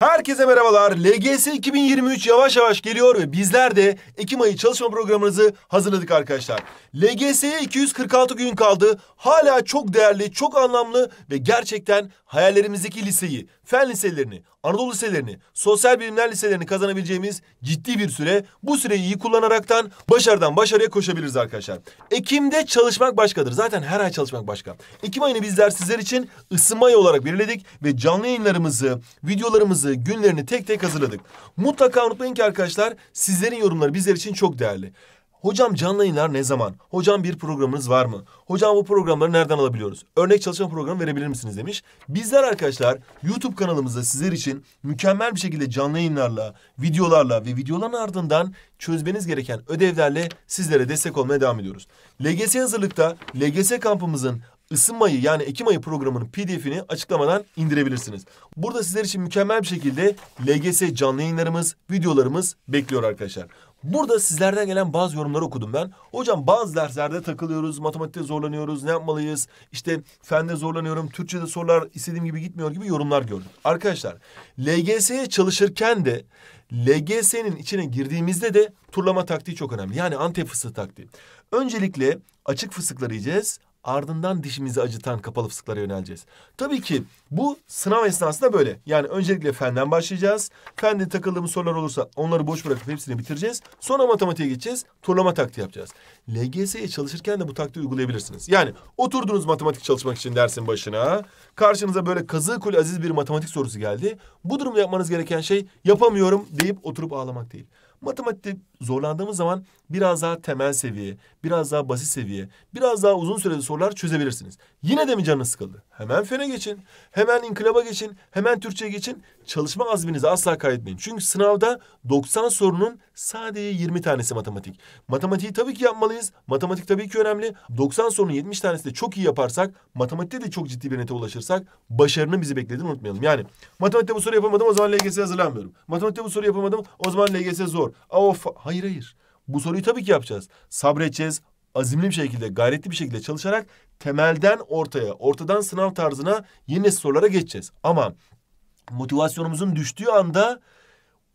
Herkese merhabalar. LGS 2023 yavaş yavaş geliyor ve bizler de Ekim ayı çalışma programınızı hazırladık arkadaşlar. LGS'ye 246 gün kaldı. Hala çok değerli, çok anlamlı ve gerçekten hayallerimizdeki liseyi, fen liselerini, Anadolu liselerini, sosyal bilimler liselerini kazanabileceğimiz ciddi bir süre. Bu süreyi iyi kullanaraktan başarıdan başarıya koşabiliriz arkadaşlar. Ekim'de çalışmak başkadır. Zaten her ay çalışmak başka. Ekim ayını bizler sizler için ısınma ayı olarak belirledik ve canlı yayınlarımızı, videolarımızı haftamızı, günlerini tek tek hazırladık. Mutlaka unutmayın ki arkadaşlar sizlerin yorumları bizler için çok değerli. Hocam canlı yayınlar ne zaman? Hocam bir programınız var mı? Hocam bu programları nereden alabiliyoruz? Örnek çalışma programı verebilir misiniz demiş. Bizler arkadaşlar YouTube kanalımızda sizler için mükemmel bir şekilde canlı yayınlarla, videolarla ve videoların ardından çözmeniz gereken ödevlerle sizlere destek olmaya devam ediyoruz. LGS hazırlıkta LGS kampımızın ısınmayı yani Ekim ayı programının pdf'ini açıklamadan indirebilirsiniz. Burada sizler için mükemmel bir şekilde LGS canlı yayınlarımız, videolarımız bekliyor arkadaşlar. Burada sizlerden gelen bazı yorumları okudum ben. Hocam bazı derslerde takılıyoruz, matematikte zorlanıyoruz, ne yapmalıyız? İşte fende zorlanıyorum, Türkçe'de sorular istediğim gibi gitmiyor gibi yorumlar gördüm. Arkadaşlar LGS'ye çalışırken de LGS'nin içine girdiğimizde de turlama taktiği çok önemli. Yani antep fıstığı taktiği. Öncelikle açık fıstıkları yiyeceğiz ardından dişimizi acıtan kapalı fıstıklara yöneleceğiz. Tabii ki bu sınav esnasında böyle. Yani öncelikle fenden başlayacağız. Fende takıldığımız sorular olursa onları boş bırakıp hepsini bitireceğiz. Sonra matematiğe geçeceğiz. Turlama taktiği yapacağız. LGS'ye çalışırken de bu taktiği uygulayabilirsiniz. Yani oturdunuz matematik çalışmak için dersin başına. Karşınıza böyle kazığı kul aziz bir matematik sorusu geldi. Bu durumda yapmanız gereken şey yapamıyorum deyip oturup ağlamak değil. Matematik zorlandığımız zaman biraz daha temel seviye, biraz daha basit seviye, biraz daha uzun süreli sorular çözebilirsiniz. Yine de mi canınız sıkıldı? Hemen fene geçin, hemen inkılaba geçin, hemen Türkçe'ye geçin. Çalışma azminizi asla kaybetmeyin. Çünkü sınavda 90 sorunun sadece 20 tanesi matematik. Matematiği tabii ki yapmalıyız. Matematik tabii ki önemli. 90 sorunun 70 tanesi de çok iyi yaparsak, matematikte de çok ciddi bir nete ulaşırsak başarının bizi beklediğini unutmayalım. Yani matematikte bu soru yapamadım o zaman LGS'ye hazırlanmıyorum. Matematikte bu soru yapamadım o zaman LGS zor. Of Hayır hayır. Bu soruyu tabii ki yapacağız. Sabredeceğiz. Azimli bir şekilde, gayretli bir şekilde çalışarak temelden ortaya, ortadan sınav tarzına yeni sorulara geçeceğiz. Ama motivasyonumuzun düştüğü anda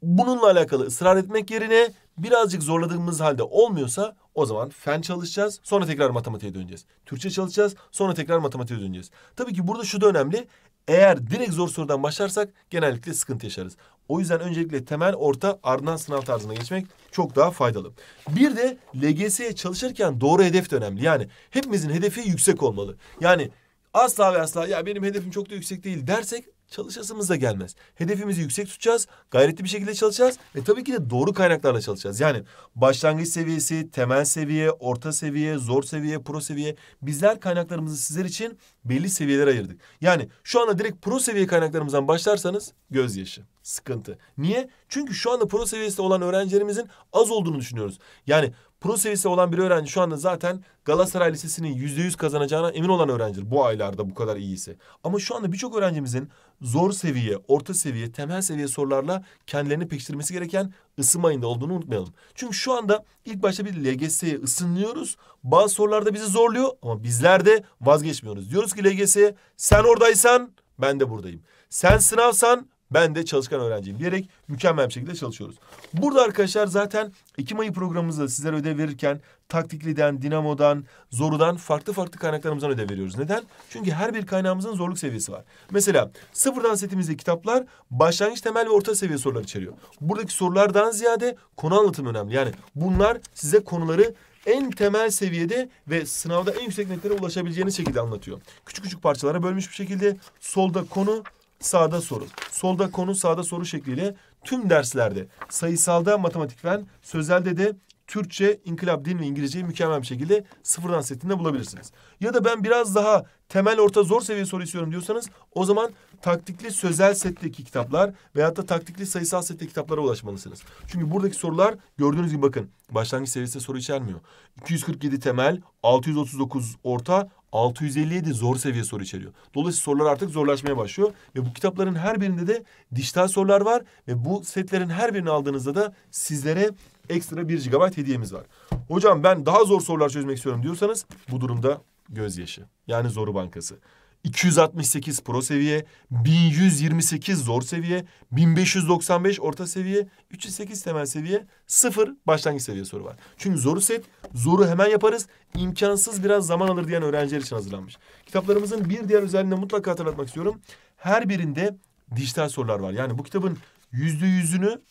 bununla alakalı ısrar etmek yerine birazcık zorladığımız halde olmuyorsa o zaman fen çalışacağız. Sonra tekrar matematiğe döneceğiz. Türkçe çalışacağız. Sonra tekrar matematiğe döneceğiz. Tabii ki burada şu da önemli. Eğer direkt zor sorudan başlarsak genellikle sıkıntı yaşarız. O yüzden öncelikle temel, orta, ardından sınav tarzına geçmek çok daha faydalı. Bir de LGS'ye çalışırken doğru hedef de önemli. Yani hepimizin hedefi yüksek olmalı. Yani asla ve asla ya benim hedefim çok da yüksek değil dersek çalışasımız da gelmez. Hedefimizi yüksek tutacağız, gayretli bir şekilde çalışacağız ve tabii ki de doğru kaynaklarla çalışacağız. Yani başlangıç seviyesi, temel seviye, orta seviye, zor seviye, pro seviye bizler kaynaklarımızı sizler için belli seviyeler ayırdık. Yani şu anda direkt pro seviye kaynaklarımızdan başlarsanız gözyaşı, sıkıntı. Niye? Çünkü şu anda pro seviyesinde olan öğrencilerimizin az olduğunu düşünüyoruz. Yani Pro seviyesi olan bir öğrenci şu anda zaten Galatasaray Lisesi'nin yüzde yüz kazanacağına emin olan öğrencidir bu aylarda bu kadar iyiyse. Ama şu anda birçok öğrencimizin zor seviye, orta seviye, temel seviye sorularla kendilerini pekiştirmesi gereken ısınma ayında olduğunu unutmayalım. Çünkü şu anda ilk başta bir LGS'ye ısınıyoruz. Bazı sorularda bizi zorluyor ama bizler de vazgeçmiyoruz. Diyoruz ki LGS'ye sen oradaysan ben de buradayım. Sen sınavsan ben de çalışkan öğrenciyim diyerek mükemmel bir şekilde çalışıyoruz. Burada arkadaşlar zaten Ekim ayı programımızda sizlere ödev verirken Taktikli'den, Dinamo'dan, Zoru'dan farklı farklı kaynaklarımızdan ödev veriyoruz. Neden? Çünkü her bir kaynağımızın zorluk seviyesi var. Mesela sıfırdan setimizde kitaplar başlangıç temel ve orta seviye sorular içeriyor. Buradaki sorulardan ziyade konu anlatımı önemli. Yani bunlar size konuları en temel seviyede ve sınavda en yüksek netlere ulaşabileceğiniz şekilde anlatıyor. Küçük küçük parçalara bölmüş bir şekilde solda konu, sağda soru. Solda konu sağda soru şekliyle tüm derslerde sayısalda matematik fen, sözelde de Türkçe, inkılap, din ve İngilizceyi mükemmel bir şekilde sıfırdan setinde bulabilirsiniz. Ya da ben biraz daha temel orta zor seviye soru istiyorum diyorsanız o zaman taktikli sözel setteki kitaplar veyahut da taktikli sayısal setteki kitaplara ulaşmalısınız. Çünkü buradaki sorular gördüğünüz gibi bakın başlangıç seviyesinde soru içermiyor. 247 temel, 639 orta, 657 zor seviye soru içeriyor. Dolayısıyla sorular artık zorlaşmaya başlıyor. Ve bu kitapların her birinde de dijital sorular var. Ve bu setlerin her birini aldığınızda da sizlere ekstra 1 GB hediyemiz var. Hocam ben daha zor sorular çözmek istiyorum diyorsanız bu durumda gözyaşı. Yani zoru bankası. 268 pro seviye, 1128 zor seviye, 1595 orta seviye, 308 temel seviye, 0 başlangıç seviye soru var. Çünkü zoru set, zoru hemen yaparız, imkansız biraz zaman alır diyen öğrenciler için hazırlanmış. Kitaplarımızın bir diğer özelliğini mutlaka hatırlatmak istiyorum. Her birinde dijital sorular var. Yani bu kitabın yüzde yüzünü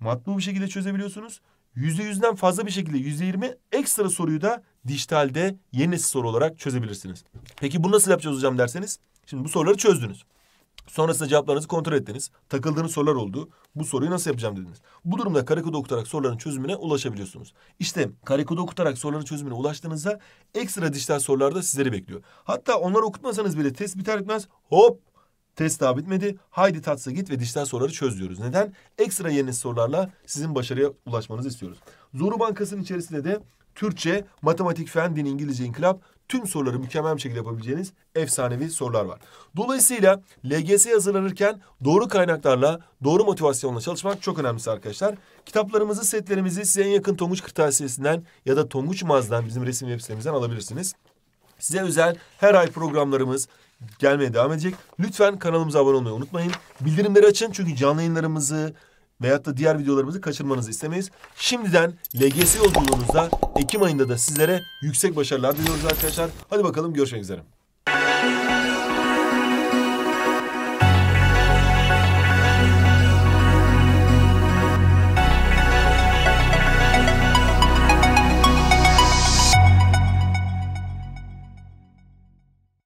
matbu bir şekilde çözebiliyorsunuz. Yüzde yüzden fazla bir şekilde yüzde yirmi ekstra soruyu da dijitalde yeni nesil soru olarak çözebilirsiniz. Peki bunu nasıl yapacağız hocam derseniz. Şimdi bu soruları çözdünüz. Sonrasında cevaplarınızı kontrol ettiniz. Takıldığınız sorular oldu. Bu soruyu nasıl yapacağım dediniz. Bu durumda karekodu okutarak soruların çözümüne ulaşabiliyorsunuz. İşte karekodu okutarak soruların çözümüne ulaştığınızda ekstra dijital sorular da sizleri bekliyor. Hatta onları okutmasanız bile test biter bitmez hop test daha bitmedi. Haydi tatsa git ve dijital soruları çöz diyoruz. Neden? Ekstra yeni sorularla sizin başarıya ulaşmanızı istiyoruz. Zoru Bankası'nın içerisinde de Türkçe, matematik, fen, din, İngilizce, inkılap tüm soruları mükemmel bir şekilde yapabileceğiniz efsanevi sorular var. Dolayısıyla LGS hazırlanırken doğru kaynaklarla, doğru motivasyonla çalışmak çok önemli arkadaşlar. Kitaplarımızı, setlerimizi size en yakın Tonguç Kırtasiyesi'nden ya da Tonguç Maz'dan bizim resim web sitemizden alabilirsiniz. Size özel her ay programlarımız gelmeye devam edecek. Lütfen kanalımıza abone olmayı unutmayın. Bildirimleri açın çünkü canlı yayınlarımızı, veyahut da diğer videolarımızı kaçırmanızı istemeyiz. Şimdiden LGS yolculuğunuzda Ekim ayında da sizlere yüksek başarılar diliyoruz arkadaşlar. Hadi bakalım görüşmek üzere.